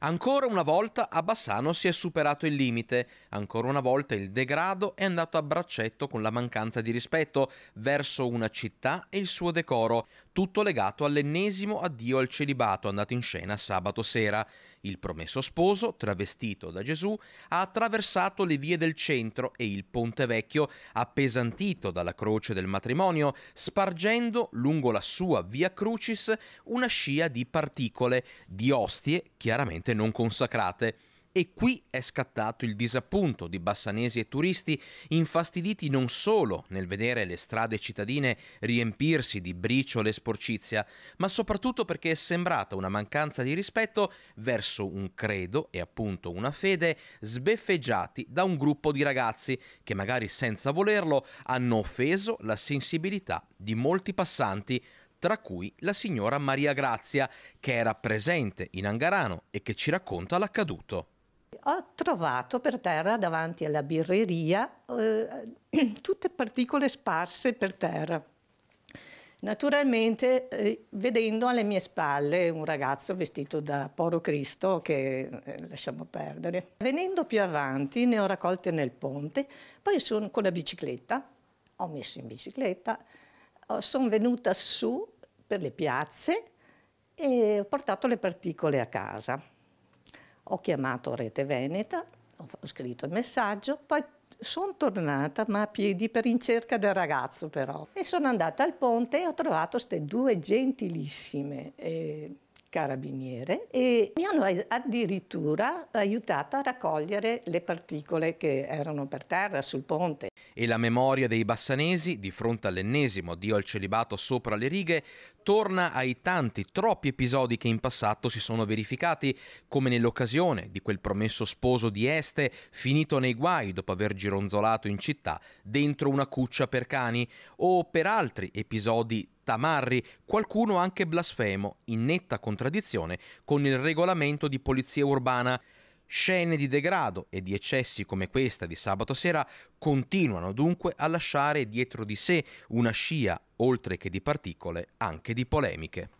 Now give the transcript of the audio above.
Ancora una volta a Bassano si è superato il limite, ancora una volta il degrado è andato a braccetto con la mancanza di rispetto verso una città e il suo decoro tutto legato all'ennesimo addio al celibato andato in scena sabato sera. Il promesso sposo, travestito da Gesù, ha attraversato le vie del centro e il ponte vecchio, appesantito dalla croce del matrimonio, spargendo lungo la sua via crucis una scia di particole, di ostie chiaramente non consacrate. E qui è scattato il disappunto di bassanesi e turisti, infastiditi non solo nel vedere le strade cittadine riempirsi di briciole e sporcizia, ma soprattutto perché è sembrata una mancanza di rispetto verso un credo e appunto una fede sbeffeggiati da un gruppo di ragazzi che magari senza volerlo hanno offeso la sensibilità di molti passanti, tra cui la signora Maria Grazia, che era presente in Angarano e che ci racconta l'accaduto ho trovato per terra davanti alla birreria eh, tutte particole sparse per terra. Naturalmente eh, vedendo alle mie spalle un ragazzo vestito da Poro Cristo che eh, lasciamo perdere. Venendo più avanti ne ho raccolte nel ponte, poi sono con la bicicletta, ho messo in bicicletta, sono venuta su per le piazze e ho portato le particole a casa. Ho chiamato Rete Veneta, ho scritto il messaggio, poi sono tornata ma a piedi per in cerca del ragazzo però e sono andata al ponte e ho trovato queste due gentilissime eh, carabiniere e mi hanno addirittura aiutata a raccogliere le particole che erano per terra sul ponte. E la memoria dei bassanesi, di fronte all'ennesimo Dio al celibato sopra le righe, torna ai tanti, troppi episodi che in passato si sono verificati, come nell'occasione di quel promesso sposo di Este finito nei guai dopo aver gironzolato in città dentro una cuccia per cani, o per altri episodi Tamarri, qualcuno anche blasfemo, in netta contraddizione con il regolamento di polizia urbana. Scene di degrado e di eccessi come questa di sabato sera continuano dunque a lasciare dietro di sé una scia, oltre che di particole, anche di polemiche.